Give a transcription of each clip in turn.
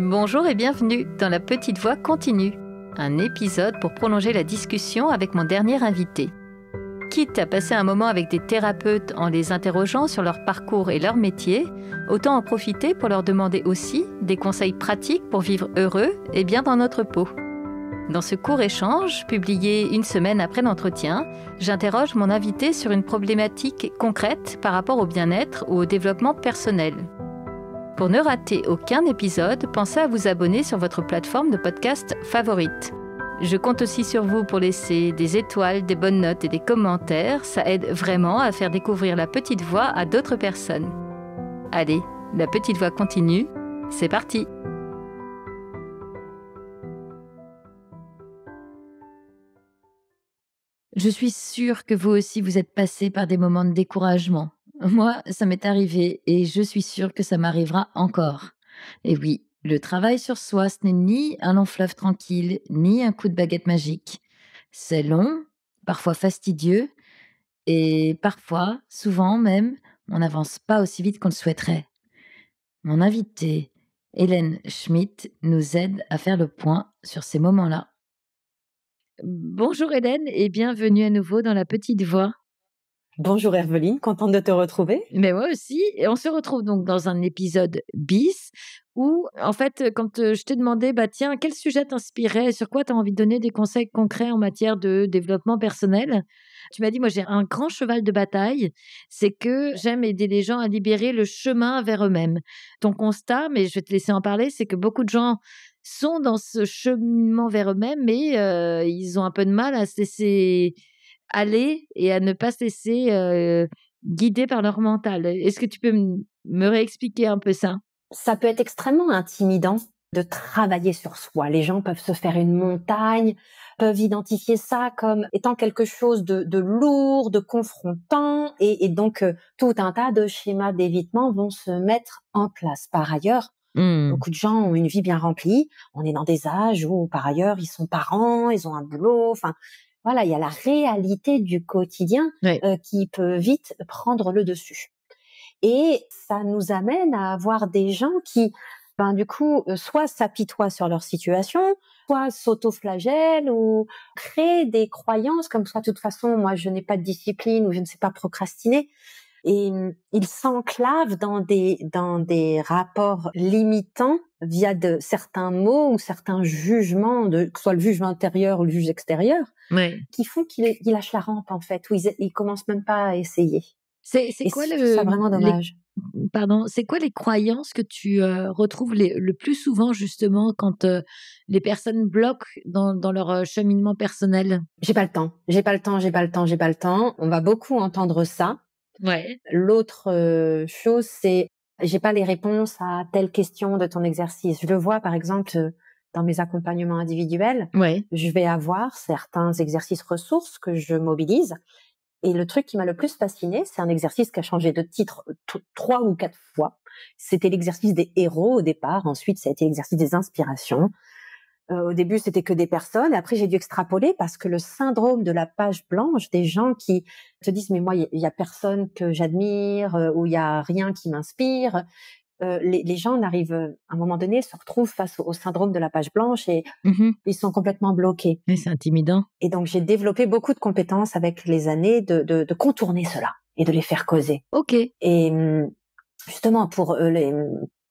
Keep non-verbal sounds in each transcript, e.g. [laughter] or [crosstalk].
Bonjour et bienvenue dans La Petite Voix Continue, un épisode pour prolonger la discussion avec mon dernier invité. Quitte à passer un moment avec des thérapeutes en les interrogeant sur leur parcours et leur métier, autant en profiter pour leur demander aussi des conseils pratiques pour vivre heureux et bien dans notre peau. Dans ce court échange, publié une semaine après l'entretien, j'interroge mon invité sur une problématique concrète par rapport au bien-être ou au développement personnel. Pour ne rater aucun épisode, pensez à vous abonner sur votre plateforme de podcast favorite. Je compte aussi sur vous pour laisser des étoiles, des bonnes notes et des commentaires. Ça aide vraiment à faire découvrir la petite voix à d'autres personnes. Allez, la petite voix continue. C'est parti Je suis sûre que vous aussi vous êtes passé par des moments de découragement moi, ça m'est arrivé et je suis sûre que ça m'arrivera encore. Et oui, le travail sur soi, ce n'est ni un long fleuve tranquille, ni un coup de baguette magique. C'est long, parfois fastidieux, et parfois, souvent même, on n'avance pas aussi vite qu'on le souhaiterait. Mon invitée, Hélène Schmidt, nous aide à faire le point sur ces moments-là. Bonjour Hélène et bienvenue à nouveau dans La Petite Voix. Bonjour Herveline, contente de te retrouver. Mais moi aussi. Et on se retrouve donc dans un épisode bis où, en fait, quand euh, je t'ai demandé, bah tiens, quel sujet t'inspirait Sur quoi tu as envie de donner des conseils concrets en matière de développement personnel Tu m'as dit, moi j'ai un grand cheval de bataille, c'est que j'aime aider les gens à libérer le chemin vers eux-mêmes. Ton constat, mais je vais te laisser en parler, c'est que beaucoup de gens sont dans ce cheminement vers eux-mêmes, mais euh, ils ont un peu de mal à se laisser aller et à ne pas se laisser guider par leur mental. Est-ce que tu peux me réexpliquer un peu ça Ça peut être extrêmement intimidant de travailler sur soi. Les gens peuvent se faire une montagne, peuvent identifier ça comme étant quelque chose de, lourd, de confrontant, et, donc tout un tas de schémas d'évitement vont se mettre en place. Par ailleurs, mmh. Beaucoup de gens ont une vie bien remplie. On est dans des âges où, par ailleurs, ils sont parents, ils ont un boulot. Enfin, voilà, il y a la réalité du quotidien euh, qui peut vite prendre le dessus. Et ça nous amène à avoir des gens qui, ben, du coup, euh, soit s'apitoient sur leur situation, soit s'autoflagellent ou créent des croyances comme soit de toute façon, moi, je n'ai pas de discipline ou je ne sais pas procrastiner. Et hum, ils s'enclavent dans des, dans des rapports limitants via de certains mots ou certains jugements, de, que ce soit le jugement intérieur ou le juge extérieur, qui font qu'ils lâchent la rampe en fait, ou ils, ils commencent même pas à essayer. C'est quoi le vraiment dommage. pardon, c'est quoi les croyances que tu euh, retrouves le plus souvent justement quand euh, les personnes bloquent dans, leur euh, cheminement personnel J'ai pas le temps, j'ai pas le temps, j'ai pas le temps, j'ai pas le temps. On va beaucoup entendre ça. Ouais. L'autre chose, c'est j'ai pas les réponses à telle question de ton exercice. Je le vois par exemple dans mes accompagnements individuels, je vais avoir certains exercices ressources que je mobilise. Et le truc qui m'a le plus fasciné, c'est un exercice qui a changé de titre euh, trois ou quatre fois. C'était l'exercice des héros au départ, ensuite ça a été l'exercice des inspirations. Euh, au début, c'était que des personnes. Après, j'ai dû extrapoler parce que le syndrome de la page blanche, des gens qui se disent mais moi, il y, a personne que j'admire euh, ou il y a rien qui m'inspire, euh, les, gens arrivent, euh, à un moment donné se retrouvent face au, syndrome de la page blanche et mmh ils sont complètement bloqués. Et c'est intimidant. Et donc j'ai développé beaucoup de compétences avec les années de, contourner cela et de les faire causer. Ok. Et mmh, justement pour euh, les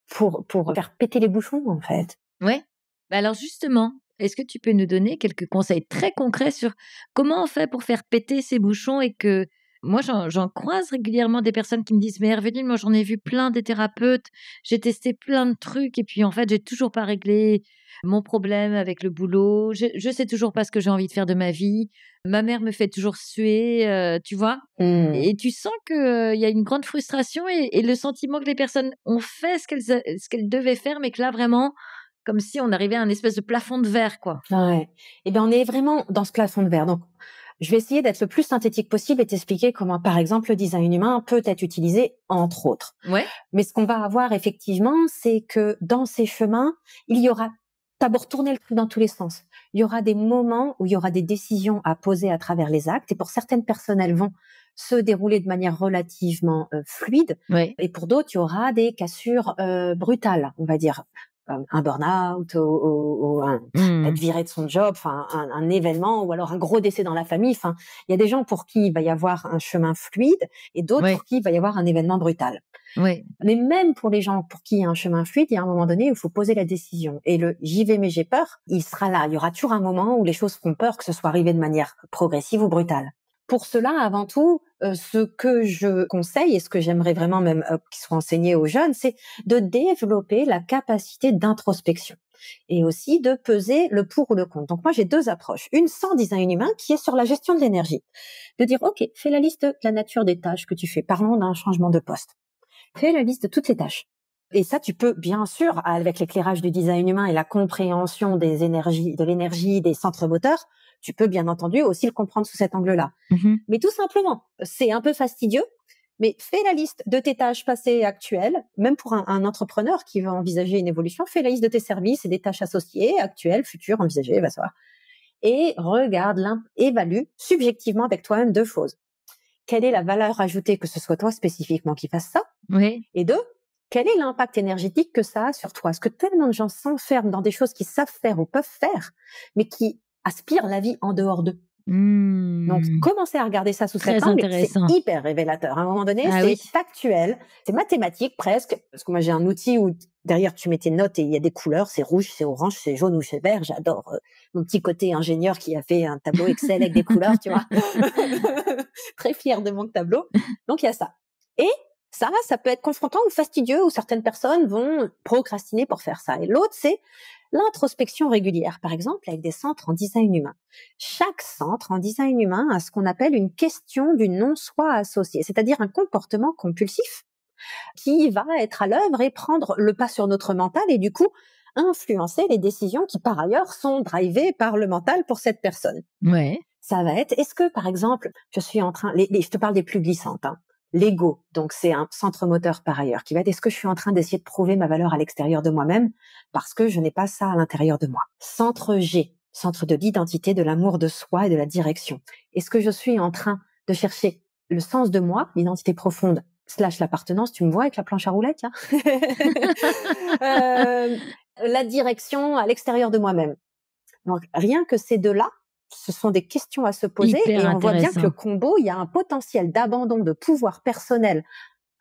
faire péter les bouchons en fait. Ouais. Bah, alors justement, est-ce que tu peux nous donner quelques conseils très concrets sur comment on fait pour faire péter ces bouchons et que moi, j'en croise régulièrement des personnes qui me disent Mais Hervé moi j'en ai vu plein des thérapeutes, j'ai testé plein de trucs, et puis en fait, j'ai toujours pas réglé mon problème avec le boulot, je, je sais toujours pas ce que j'ai envie de faire de ma vie, ma mère me fait toujours suer, euh, tu vois. Mmh. Et tu sens qu'il y a une grande frustration et, le sentiment que les personnes ont fait ce qu'elles devaient faire, mais que là, vraiment, comme si on arrivait à un espèce de plafond de verre, quoi. Ouais. Et eh bien, on est vraiment dans ce plafond de verre. Donc, je vais essayer d'être le plus synthétique possible et t'expliquer comment, par exemple, le design humain peut être utilisé, entre autres. Mais ce qu'on va avoir effectivement, c'est que dans ces chemins, il y aura d'abord, tourner le truc dans tous les sens. Il y aura des moments où il y aura des décisions à poser à travers les actes, et pour certaines personnes, elles vont se dérouler de manière relativement euh, fluide, et pour d'autres, il y aura des cassures euh, brutales, on va dire. Euh, un burn-out ou, mmh. être viré de son job, enfin un, événement ou alors un gros décès dans la famille. Enfin, il y a des gens pour qui il va y avoir un chemin fluide et d'autres pour qui il va y avoir un événement brutal. Mais même pour les gens pour qui il y a un chemin fluide, il y a un moment donné où il faut poser la décision. Et le j'y vais mais j'ai peur, il sera là. Il y aura toujours un moment où les choses font peur, que ce soit arrivé de manière progressive ou brutale. Pour cela, avant tout, euh, ce que je conseille et ce que j'aimerais vraiment même euh, qu'il soit enseigné aux jeunes, c'est de développer la capacité d'introspection et aussi de peser le pour ou le contre. Donc moi, j'ai deux approches. Une sans design humain qui est sur la gestion de l'énergie. De dire, OK, fais la liste de la nature des tâches que tu fais. Parlons d'un changement de poste. Fais la liste de toutes les tâches. Et ça, tu peux, bien sûr, avec l'éclairage du design humain et la compréhension des énergies, de l'énergie, des centres moteurs, tu peux bien entendu aussi le comprendre sous cet angle-là. Mhm. Mais tout simplement, c'est un peu fastidieux, mais fais la liste de tes tâches passées et actuelles, même pour un, entrepreneur qui veut envisager une évolution, fais la liste de tes services et des tâches associées, actuelles, futures, envisagées, va savoir. Et regarde, évalue subjectivement avec toi-même deux choses. Quelle est la valeur ajoutée que ce soit toi spécifiquement qui fasse ça Et deux, quel est l'impact énergétique que ça a sur toi Est-ce que tellement de gens s'enferment dans des choses qu'ils savent faire ou peuvent faire, mais qui Aspire la vie en dehors d'eux. Mmh. Donc, commencer à regarder ça sous cette angle, c'est hyper révélateur. À un moment donné, ah c'est factuel, c'est mathématique presque. Parce que moi, j'ai un outil où derrière, tu mets tes notes et il y a des couleurs. C'est rouge, c'est orange, c'est jaune ou c'est vert. J'adore euh, mon petit côté ingénieur qui a fait un tableau Excel avec des [laughs] couleurs, tu vois. [laughs] Très fière de mon tableau. Donc, il y a ça. Et ça, ça peut être confrontant ou fastidieux où certaines personnes vont procrastiner pour faire ça. Et l'autre, c'est l'introspection régulière, par exemple, avec des centres en design humain. Chaque centre en design humain a ce qu'on appelle une question du non-soi associé, c'est-à-dire un comportement compulsif qui va être à l'œuvre et prendre le pas sur notre mental et du coup influencer les décisions qui par ailleurs sont drivées par le mental pour cette personne. Ouais. Ça va être, est-ce que par exemple, je suis en train, les, je te parle des plus glissantes, hein l'ego, donc c'est un centre moteur par ailleurs, qui va être est-ce que je suis en train d'essayer de prouver ma valeur à l'extérieur de moi-même parce que je n'ai pas ça à l'intérieur de moi. Centre G, centre de l'identité, de l'amour de soi et de la direction. Est-ce que je suis en train de chercher le sens de moi, l'identité profonde slash l'appartenance, tu me vois avec la planche à roulettes [laughs] euh, La direction à l'extérieur de moi-même. Donc rien que ces deux-là, ce sont des questions à se poser et on voit bien que le combo, il y a un potentiel d'abandon de pouvoir personnel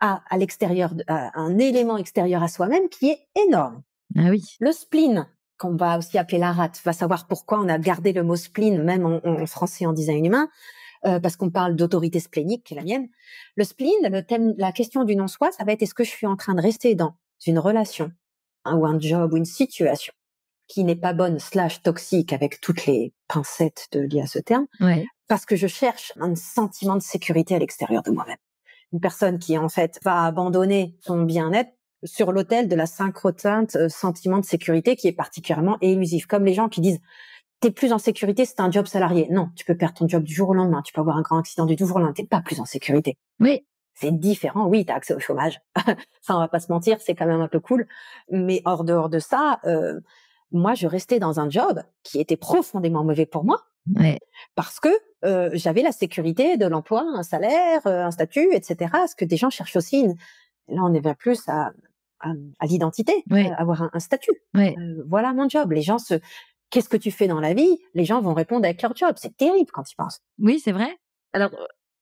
à, l'extérieur, à un élément extérieur à soi-même qui est énorme. Ah oui. Le spleen, qu'on va aussi appeler la rate, va savoir pourquoi on a gardé le mot spleen même en, français en design humain. Euh, parce qu'on parle d'autorité splénique, qui est la mienne. Le spleen, le thème, la question du non-soi, ça va être est-ce que je suis en train de rester dans une relation hein, ou un job ou une situation qui n'est pas bonne slash toxique avec toutes les pincettes de, liées à ce terme, parce que je cherche un sentiment de sécurité à l'extérieur de moi-même. Une personne qui en fait va abandonner son bien-être sur l'autel de la synchrotinte euh, sentiment de sécurité qui est particulièrement élusif, comme les gens qui disent t'es plus en sécurité, c'est un job salarié. Non, tu peux perdre ton job du jour au lendemain, tu peux avoir un grand accident du jour au lendemain, t'es pas plus en sécurité. Oui, c'est différent. Oui, tu accès au chômage. [laughs] ça, on va pas se mentir, c'est quand même un peu cool. Mais hors dehors de ça, euh, moi, je restais dans un job qui était profondément mauvais pour moi, ouais. parce que euh, j'avais la sécurité de l'emploi, un salaire, un statut, etc. Ce que des gens cherchent aussi. Là, on est bien plus à, à, l'identité, avoir un, statut. Ouais. voilà mon job. Les gens se... Qu'est-ce que tu fais dans la vie Les gens vont répondre avec leur job. C'est terrible quand ils pensent. Oui, c'est vrai. Alors,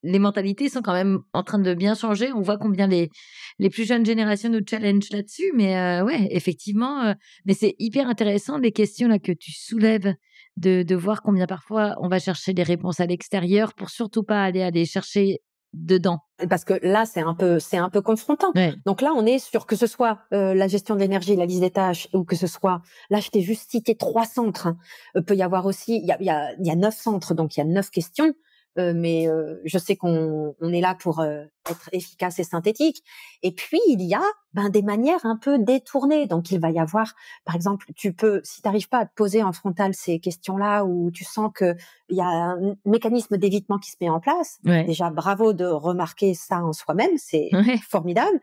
les mentalités sont quand même en train de bien changer. On voit combien les, les plus jeunes générations nous challenge là-dessus. Mais euh, ouais, effectivement, euh, mais c'est hyper intéressant les questions là que tu soulèves, de, voir combien parfois on va chercher des réponses à l'extérieur pour surtout pas aller aller chercher dedans parce que là c'est un peu c'est un peu confrontant donc là on est sur que ce soit euh, la gestion de l'énergie la liste des tâches ou que ce soit là je t'ai juste cité trois centres hein. peut y avoir aussi il y a, y a neuf centres donc il y a neuf questions euh, mais euh, je sais qu'on est là pour euh, être efficace et synthétique. Et puis il y a ben, des manières un peu détournées. Donc il va y avoir, par exemple, tu peux, si tu n'arrives pas à te poser en frontal ces questions-là, ou tu sens que y a un mécanisme d'évitement qui se met en place. Déjà, bravo de remarquer ça en soi-même, c'est formidable.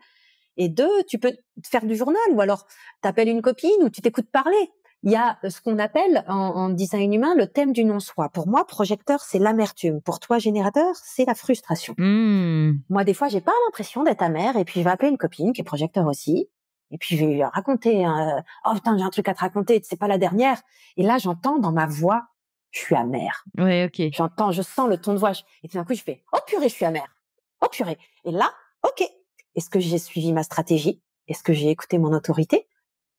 Et deux, tu peux faire du journal, ou alors t'appelles une copine, ou tu t'écoutes parler il y a euh, ce qu'on appelle en, en, design humain le thème du non-soi. Pour moi, projecteur, c'est l'amertume. Pour toi, générateur, c'est la frustration. Mmh. Moi, des fois, j'ai pas l'impression d'être amère, et puis je vais appeler une copine qui est projecteur aussi, et puis je vais lui raconter, euh, oh putain, j'ai un truc à te raconter, c'est pas la dernière. Et là, j'entends dans ma voix, je suis amère. Ouais, ok. J'entends, je sens le ton de voix, et tout d'un coup, je fais, oh purée, je suis amère. Oh purée. Et là, ok. Est-ce que j'ai suivi ma stratégie Est-ce que j'ai écouté mon autorité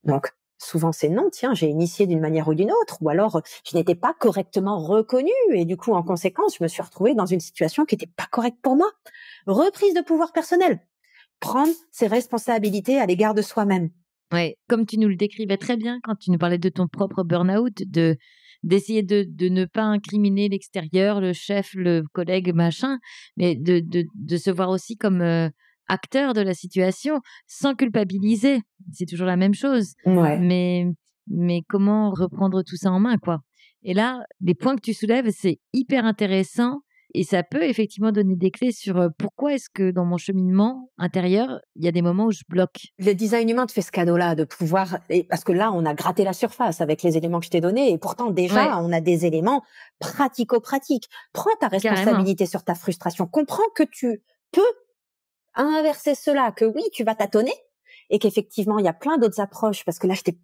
Donc, souvent c'est non, tiens, j'ai initié d'une manière ou d'une autre, ou alors je n'étais pas correctement reconnue, et du coup, en conséquence, je me suis retrouvée dans une situation qui n'était pas correcte pour moi. Reprise de pouvoir personnel, prendre ses responsabilités à l'égard de soi-même. Ouais, comme tu nous le décrivais très bien quand tu nous parlais de ton propre burn-out, de d'essayer de, de, ne pas incriminer l'extérieur, le chef, le collègue, machin, mais de, de, de se voir aussi comme euh, acteur de la situation sans culpabiliser. C'est toujours la même chose. Mais, mais comment reprendre tout ça en main, quoi. Et là, les points que tu soulèves, c'est hyper intéressant et ça peut effectivement donner des clés sur euh, pourquoi est-ce que dans mon cheminement intérieur, il y a des moments où je bloque. Le design humain te fait ce cadeau-là de pouvoir, parce que là, on a gratté la surface avec les éléments que je t'ai donnés et pourtant déjà, on a des éléments pratico-pratiques. Prends ta responsabilité sur ta frustration. Comprends que tu peux inverser cela, que oui, tu vas tâtonner et qu'effectivement, il y a plein d'autres approches parce que là, je t'ai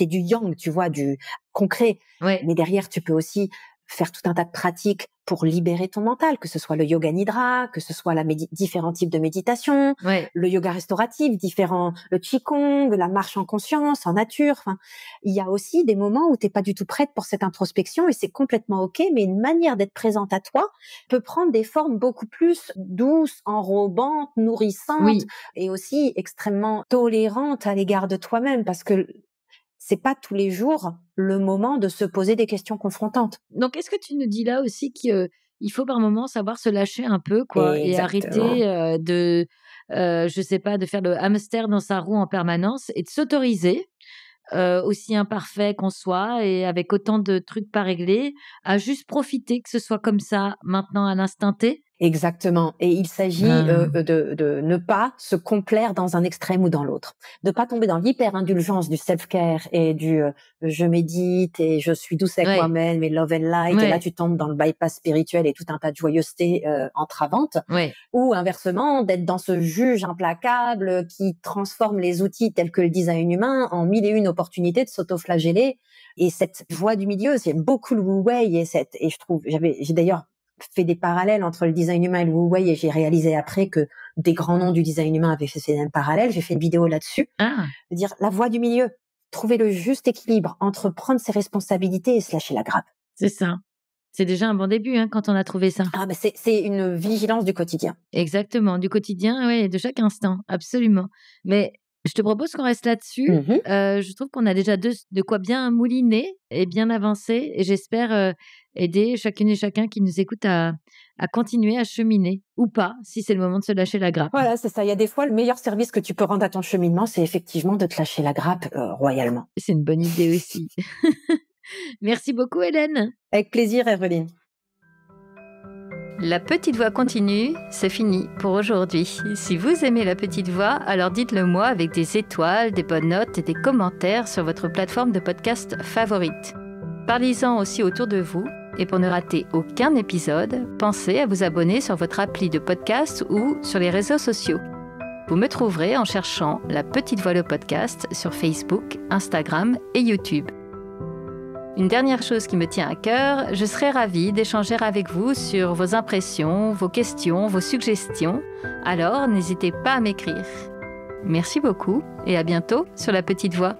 es du yang, tu vois, du concret. Mais derrière, tu peux aussi faire tout un tas de pratiques pour libérer ton mental, que ce soit le yoga nidra, que ce soit la différents types de méditation, le yoga restauratif, différents, le qigong, la marche en conscience, en nature. Enfin, il y a aussi des moments où t'es pas du tout prête pour cette introspection et c'est complètement ok, mais une manière d'être présente à toi peut prendre des formes beaucoup plus douces, enrobantes, nourrissantes et aussi extrêmement tolérantes à l'égard de toi-même parce que c'est pas tous les jours le moment de se poser des questions confrontantes. Donc, est-ce que tu nous dis là aussi qu'il euh, faut par moment savoir se lâcher un peu, quoi, et arrêter euh, de, euh, je sais pas, de faire le hamster dans sa roue en permanence et de s'autoriser, aussi imparfait qu'on soit et avec autant de trucs pas réglés, à juste profiter que ce soit comme ça maintenant à l'instant T Exactement. Et il s'agit ah. euh, euh, de, de, ne pas se complaire dans un extrême ou dans l'autre, de pas tomber dans l'hyper-indulgence du self-care et du euh, je médite et je suis douce avec moi-même et love and light. Et là, tu tombes dans le bypass spirituel et tout un tas de joyeuseté euh, entravante. Ou inversement, d'être dans ce juge implacable qui transforme les outils tels que le design humain en mille et une opportunités de s'autoflageller. Et cette joie du milieu, c'est beaucoup le way et cette et je trouve, j'avais, j'ai d'ailleurs fait des parallèles entre le design humain et le Huawei et j'ai réalisé après que des grands noms du design humain avaient fait ces mêmes parallèles. J'ai fait une vidéo là-dessus. Ah. Dire la voie du milieu, trouver le juste équilibre entre prendre ses responsabilités et se lâcher la grappe. C'est ça. C'est déjà un bon début hein, quand on a trouvé ça. Ah, c'est une vigilance du quotidien. Exactement, du quotidien, oui, de chaque instant, absolument. Mais je te propose qu'on reste là-dessus. Mmh euh, je trouve qu'on a déjà de, quoi bien mouliner et bien avancer. Et j'espère euh, aider chacune et chacun qui nous écoute à, continuer à cheminer ou pas, si c'est le moment de se lâcher la grappe. Voilà, c'est ça. Il y a des fois, le meilleur service que tu peux rendre à ton cheminement, c'est effectivement de te lâcher la grappe euh, royalement. C'est une bonne idée aussi. [laughs] Merci beaucoup, Hélène. Avec plaisir, Evelyne. La petite voix continue, c'est fini pour aujourd'hui. Si vous aimez la petite voix, alors dites-le moi avec des étoiles, des bonnes notes et des commentaires sur votre plateforme de podcast favorite. Parlez-en aussi autour de vous. Et pour ne rater aucun épisode, pensez à vous abonner sur votre appli de podcast ou sur les réseaux sociaux. Vous me trouverez en cherchant La Petite Voix le podcast sur Facebook, Instagram et YouTube. Une dernière chose qui me tient à cœur, je serais ravie d'échanger avec vous sur vos impressions, vos questions, vos suggestions. Alors n'hésitez pas à m'écrire. Merci beaucoup et à bientôt sur La Petite Voix.